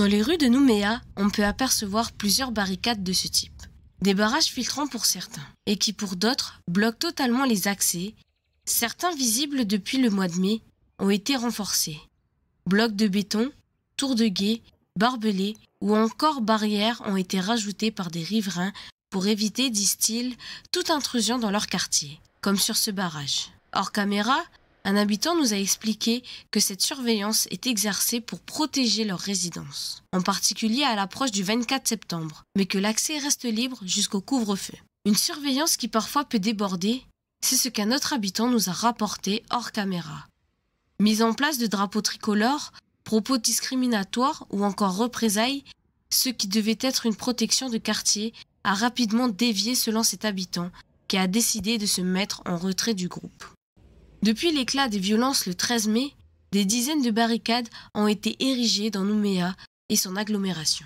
Dans les rues de Nouméa, on peut apercevoir plusieurs barricades de ce type. Des barrages filtrants pour certains, et qui pour d'autres bloquent totalement les accès. Certains visibles depuis le mois de mai ont été renforcés. Blocs de béton, tours de guet, barbelés ou encore barrières ont été rajoutés par des riverains pour éviter, disent-ils, toute intrusion dans leur quartier, comme sur ce barrage. Hors caméra, un habitant nous a expliqué que cette surveillance est exercée pour protéger leur résidence, en particulier à l'approche du 24 septembre, mais que l'accès reste libre jusqu'au couvre-feu. Une surveillance qui parfois peut déborder, c'est ce qu'un autre habitant nous a rapporté hors caméra. Mise en place de drapeaux tricolores, propos discriminatoires ou encore représailles, ce qui devait être une protection de quartier a rapidement dévié selon cet habitant qui a décidé de se mettre en retrait du groupe. Depuis l'éclat des violences le 13 mai, des dizaines de barricades ont été érigées dans Nouméa et son agglomération.